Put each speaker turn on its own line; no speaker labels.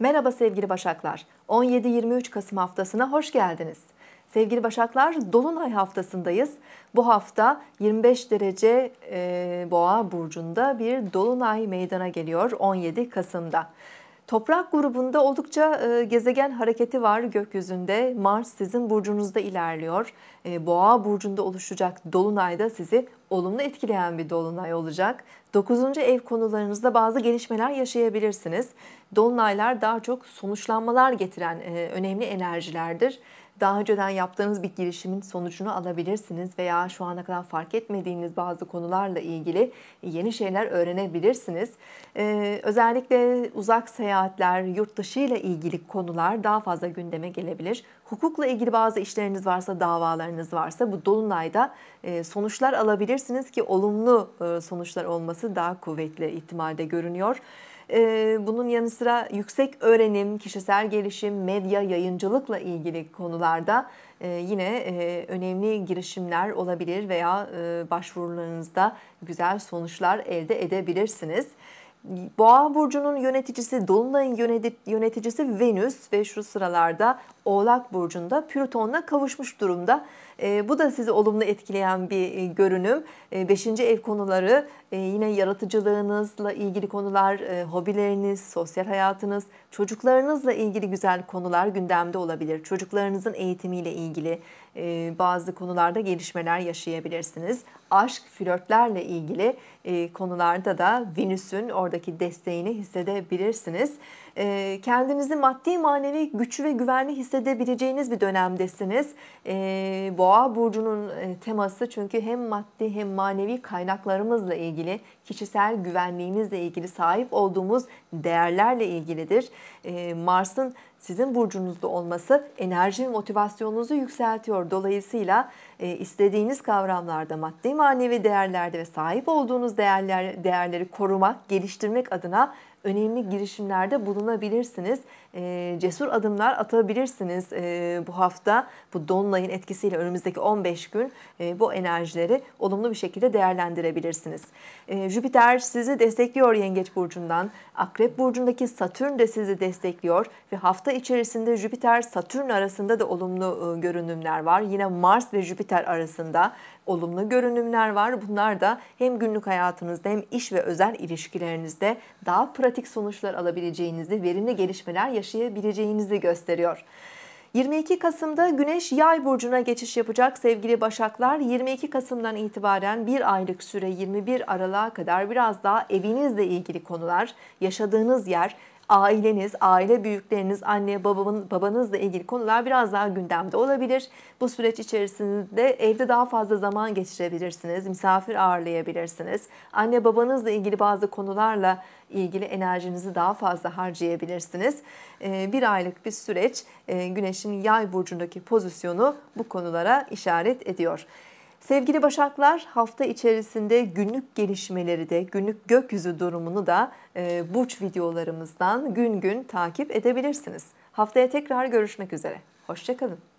Merhaba sevgili Başaklar. 17-23 Kasım haftasına hoş geldiniz. Sevgili Başaklar, Dolunay haftasındayız. Bu hafta 25 derece e, Boğa burcunda bir dolunay meydana geliyor 17 Kasım'da. Toprak grubunda oldukça e, gezegen hareketi var gökyüzünde. Mars sizin burcunuzda ilerliyor. E, Boğa burcunda oluşacak dolunay da sizi olumlu etkileyen bir dolunay olacak. 9. ev konularınızda bazı gelişmeler yaşayabilirsiniz. Dolunaylar daha çok sonuçlanmalar getiren e, önemli enerjilerdir daha önceden yaptığınız bir girişimin sonucunu alabilirsiniz veya şu ana kadar fark etmediğiniz bazı konularla ilgili yeni şeyler öğrenebilirsiniz. Ee, özellikle uzak seyahatler, yurt dışı ile ilgili konular daha fazla gündeme gelebilir. Hukukla ilgili bazı işleriniz varsa, davalarınız varsa bu dolunayda e, sonuçlar alabilirsiniz ki olumlu e, sonuçlar olması daha kuvvetli ihtimalde görünüyor. E, bunun yanı sıra yüksek öğrenim, kişisel gelişim, medya, yayıncılıkla ilgili konularda e, yine e, önemli girişimler olabilir veya e, başvurularınızda güzel sonuçlar elde edebilirsiniz. Boğa burcunun yöneticisi Dolunay'ın yöneticisi Venüs ve şu sıralarda Oğlak burcunda Plüton'la kavuşmuş durumda. Ee, bu da sizi olumlu etkileyen bir e, görünüm. E, beşinci ev konuları e, yine yaratıcılığınızla ilgili konular, e, hobileriniz, sosyal hayatınız, çocuklarınızla ilgili güzel konular gündemde olabilir. Çocuklarınızın eğitimiyle ilgili bazı konularda gelişmeler yaşayabilirsiniz. Aşk, flörtlerle ilgili konularda da Venüs'ün oradaki desteğini hissedebilirsiniz. kendinizi maddi manevi güçlü ve güvenli hissedebileceğiniz bir dönemdesiniz. bu Boğa burcunun e, teması çünkü hem maddi hem manevi kaynaklarımızla ilgili, kişisel güvenliğimizle ilgili, sahip olduğumuz değerlerle ilgilidir. E, Mars'ın sizin burcunuzda olması enerji ve motivasyonunuzu yükseltiyor. Dolayısıyla e, istediğiniz kavramlarda, maddi manevi değerlerde ve sahip olduğunuz değerler, değerleri korumak, geliştirmek adına önemli girişimlerde bulunabilirsiniz. E, cesur adımlar atabilirsiniz e, bu hafta. Bu dolunayın etkisiyle önümüzdeki 15 gün e, bu enerjileri olumlu bir şekilde değerlendirebilirsiniz. E, Jüpiter sizi destekliyor Yengeç Burcu'ndan. Akrep Burcu'ndaki Satürn de sizi destekliyor ve hafta içerisinde Jüpiter-Satürn arasında da olumlu e, görünümler var. Yine Mars ve Jüpiter arasında olumlu görünümler var. Bunlar da hem günlük hayatınızda hem iş ve özel ilişkilerinizde daha pratik pratik sonuçlar alabileceğinizi, verimli gelişmeler yaşayabileceğinizi gösteriyor. 22 Kasım'da Güneş Yay burcuna geçiş yapacak sevgili Başaklar. 22 Kasım'dan itibaren bir aylık süre 21 Aralık'a kadar biraz daha evinizle ilgili konular, yaşadığınız yer, aileniz, aile büyükleriniz, anne babanın, babanızla ilgili konular biraz daha gündemde olabilir. Bu süreç içerisinde evde daha fazla zaman geçirebilirsiniz, misafir ağırlayabilirsiniz. Anne babanızla ilgili bazı konularla ilgili enerjinizi daha fazla harcayabilirsiniz. Ee, bir aylık bir süreç e, Güneş'in yay burcundaki pozisyonu bu konulara işaret ediyor. Sevgili Başaklar hafta içerisinde günlük gelişmeleri de günlük gökyüzü durumunu da e, burç videolarımızdan gün gün takip edebilirsiniz. Haftaya tekrar görüşmek üzere. Hoşçakalın.